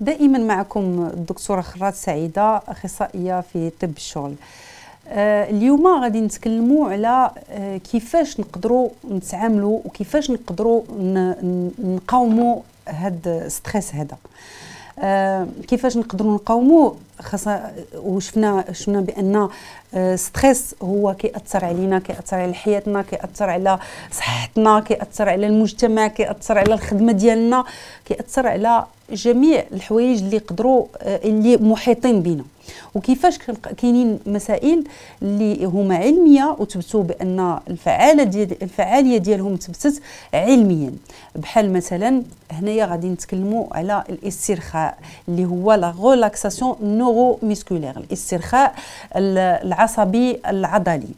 دائما معكم الدكتوره خرات سعيده اخصائيه في طب الشغل آه، اليوم غادي نتكلموا على آه، كيفاش نقدروا نتعاملوا وكيفاش نقدروا نقاوموا هاد ستريس هذا آه، كيفاش نقدروا نقاوموا خاصة وشفنا شفنا بان ستريس آه، هو كيأثر علينا كيأثر على حياتنا كيأثر على صحتنا كيأثر على المجتمع كيأثر على الخدمة ديالنا كيأثر على جميع الحوايج اللي يقدروا آه، اللي محيطين بنا وكيفاش كاينين مسائل اللي هما علميه وتبتوا بان الفعاله ديال الفعاليه ديالهم تبتت علميا بحال مثلا هنايا غادي نتكلموا على الاسترخاء اللي هو لا ريلاكساسيون نورو ميسكولير الاسترخاء العصبي العضلي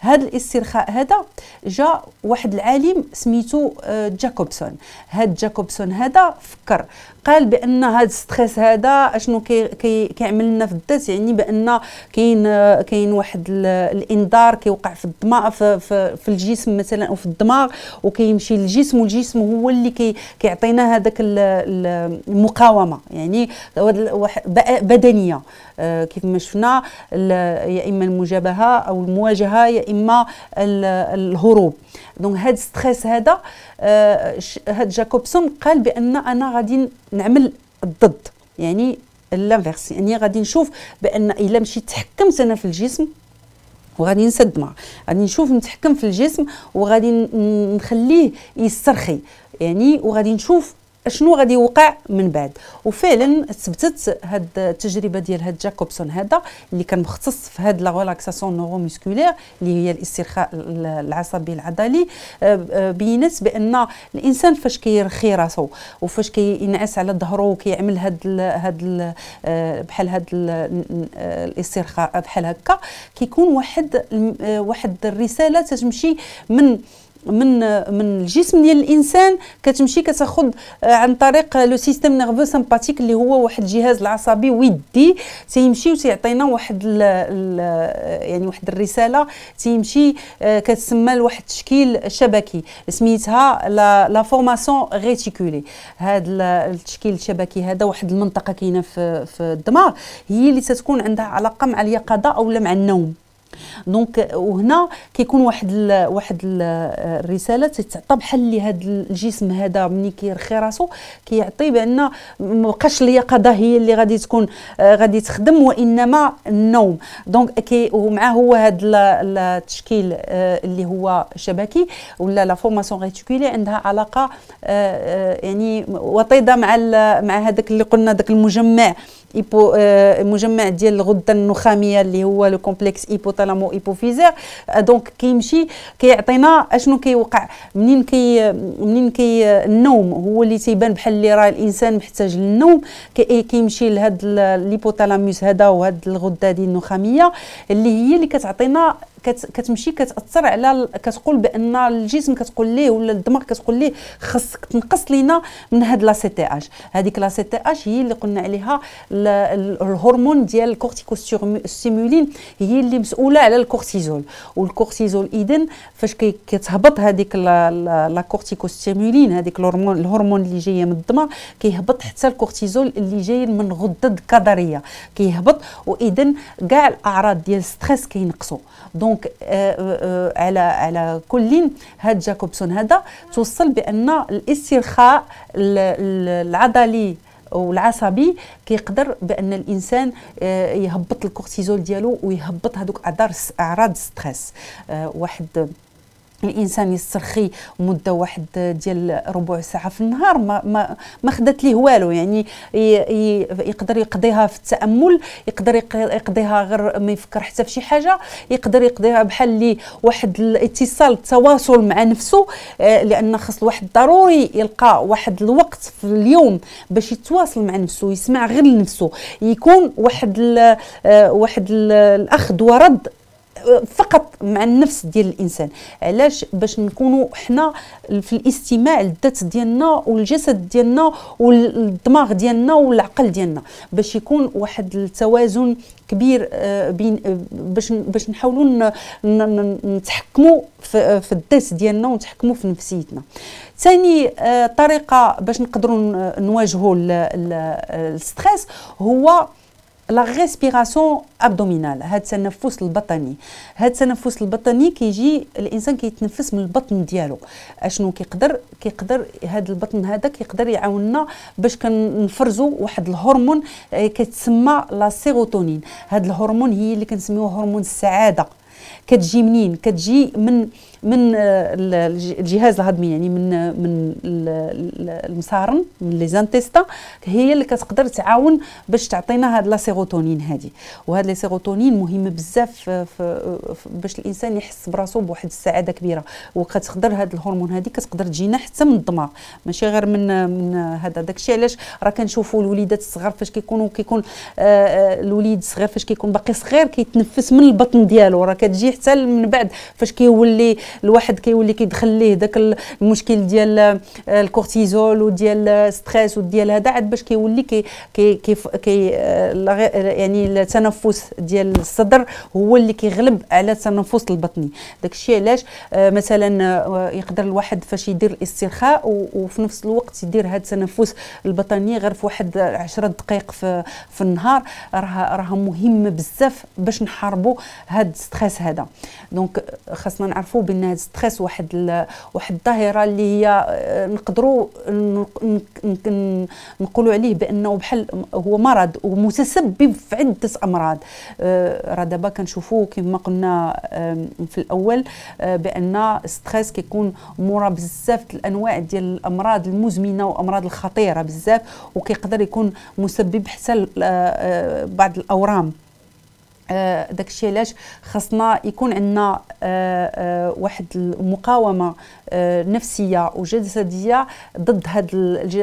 هذا الاسترخاء هذا جا واحد العالم سميتو آه، جاكوبسون هاد جاكوبسون هذا فكر قال بان هذا الستريس هذا اشنو كيعمل كي لنا في الذات يعني بان كاين كاين واحد الانذار كيوقع في الدماغ في, في, في الجسم مثلا او في الدماغ وكيمشي للجسم والجسم هو اللي كي كيعطينا هذاك المقاومه يعني بدنيه آه، كيف ما شفنا يا اما المجابهه او المواجهه يا اما الهروب دونك هاد ستريس هذا آه، هاد جاكوبسون قال بان انا غادي نعمل الضد يعني لانفيرس يعني غادي نشوف بان الا مشيت تحكمت انا في الجسم وغادي نسد معاه غادي نشوف نتحكم في الجسم وغادي نخليه يسترخي يعني وغادي نشوف شنو غادي يوقع من بعد وفعلا ثبتت هاد التجربه ديال هاد جاكوبسون هذا اللي كان مختص في هاد لا ريلاكساسيون نوروموسكولير اللي هي الاسترخاء العصبي العضلي آه، آه، بينت بان الانسان فاش كيرخي راسو وفاش كينعس على ظهره وكيعمل هاد الـ هاد الـ آه، بحال هاد الاسترخاء بحال هكا كيكون واحد واحد الرساله تتمشي من من من الجسم ديال الانسان كتمشي كتاخذ آه، عن طريق لو سيستيم نيرفو سمباتيك اللي هو واحد الجهاز العصبي ودي تيمشي وتيعطينا واحد الـ الـ يعني واحد الرساله تيمشي آه، كتسمى لواحد التشكيل شبكي سميتها لا فورماسيون ريتيكولي هذا التشكيل الشبكي هذا واحد المنطقه كاينه في في الدماغ هي اللي تتكون عندها علاقه مع اليقظه او مع النوم دونك وهنا كيكون واحد الـ واحد الـ الرساله تتعطى بحال اللي هذا الجسم هذا ملي كيرخي راسو كيعطي بان بقاش اليقظه هي اللي غادي تكون آه غادي تخدم وانما النوم دونك كي ومع هو هذا التشكيل آه اللي هو شبكي ولا لا فورماسيون ريتيكولي عندها علاقه آه, آه، يعني وطيده مع مع هذاك اللي قلنا ذاك المجمع ايبو مجمع ديال الغده النخاميه اللي هو لو كومبلكس ايبوتالامو ايبوفيزير دونك كيمشي كيعطينا اشنو كيوقع منين كي منين كي النوم هو اللي تيبان بحال اللي راه الانسان محتاج للنوم كيمشي لهاد ليبوتالاموس هذا وهاد الغده دي النخاميه اللي هي اللي كتعطينا كتمشي كتاثر على كتقول بان الجسم كتقول ليه ولا الدماغ كتقول ليه خصك تنقص لينا من هاد لا سي تي اش هذيك لا سي تي اش هي اللي قلنا عليها الهرمون ديال الكورتيكوستيمولين هي اللي مسؤوله على الكورتيزول والكورتيزول اذن فاش كتهبط هذيك لا كورتيكوستيمولين هذيك الهرمون الهرمون اللي جايه من الدماغ كيهبط حتى الكورتيزول اللي جاي من الغده الكظريه كيهبط واذن كاع الاعراض ديال الستريس كينقصوا دونك دونك آه، آه، آه، على على كل هاد جاكوبسون هذا توصل بان الاسترخاء العضلي والعصبي كيقدر بان الانسان يهبط الكورتيزول ديالو ويهبط هذوك اعراض ستريس واحد الانسان يسترخي مده واحد ديال ربع ساعه في النهار ما ما ما خدات ليه والو يعني يقدر يقضيها في التامل يقدر يقضيها غير ما يفكر حتى في شي حاجه يقدر يقضيها بحال اللي واحد الاتصال التواصل مع نفسه آه، لان خص الواحد ضروري يلقى واحد الوقت في اليوم باش يتواصل مع نفسه يسمع غير لنفسه يكون واحد الـ آه، واحد الاخذ ورد فقط مع النفس ديال الانسان علاش باش نكونوا حنا في الاستماع للذات ديالنا والجسد ديالنا والدماغ ديالنا والعقل ديالنا باش يكون واحد التوازن كبير آه، بين آه، باش باش نحاولوا نتحكموا في, آه، في الذات ديالنا ونتحكموا في نفسيتنا ثاني طريقه باش نقدروا نواجهوا الستريس هو لا ريسبيراسيون ابدومينال هذا التنفس البطني هذا التنفس البطني كيجي الانسان كيتنفس من البطن ديالو اشنو كيقدر كيقدر هذا البطن هذا كيقدر يعاوننا باش كنفرزوا واحد الهرمون آه، كتسمى لا سيروتونين هذا الهرمون هي اللي كنسميوه هرمون السعاده كتجي منين كتجي من من آه، الجهاز الهضمي يعني من من المصارن من لي زانتيستا هي اللي كتقدر تعاون باش تعطينا هاد لا سيروتونين هادي وهاد لي سيروتونين مهمه بزاف باش الانسان يحس براسو بواحد السعاده كبيره وكتقدر هاد الهرمون هادي كتقدر تجينا حتى من الدماغ ماشي غير من من هذا داكشي علاش راه كنشوفوا الوليدات الصغار فاش كيكونوا كيكون آه، آه، الوليد الصغير فاش كيكون باقي صغير كيتنفس من البطن ديالو راه كتجي حتى من بعد فاش كيولي الواحد كيولي كيدخل ليه داك المشكل ديال آه، الكورتيزول وديال الستريس آه، وديال هذا عاد باش كيولي كي كي كي آه، يعني التنفس ديال الصدر هو اللي كيغلب على التنفس البطني داك الشيء علاش مثلا يقدر الواحد فاش يدير الاسترخاء وفي نفس الوقت يدير هذا التنفس البطني غير في واحد 10 دقائق في, في النهار راها راها مهمه بزاف باش نحاربوا هذا الستريس هذا دونك خاصنا نعرفوا بان ان ستريس واحد ال... واحد الظاهره اللي هي آه، نقدروا نقولوا عليه بانه بحال هو مرض ومتسبب في عده امراض آه، راه دابا كنشوفوا كما قلنا في الاول آه، بان ستريس كيكون مورا بزاف الانواع ديال الامراض المزمنه وامراض الخطيره بزاف وكيقدر يكون مسبب حتى بعض الاورام آه، داكشي علاش خاصنا يكون عندنا آه، آه، واحد المقاومه نفسيه وجسديه ضد هاد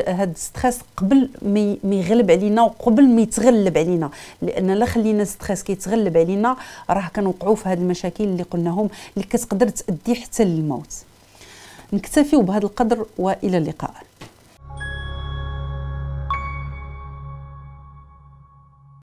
هاد الستريس قبل ما يغلب علينا وقبل ما يتغلب علينا لان لا خلينا الستريس كيتغلب علينا راه كنوقعوا في هاد المشاكل اللي قلناهم اللي كتقدر تؤدي حتى للموت نكتفي بهذا القدر والى اللقاء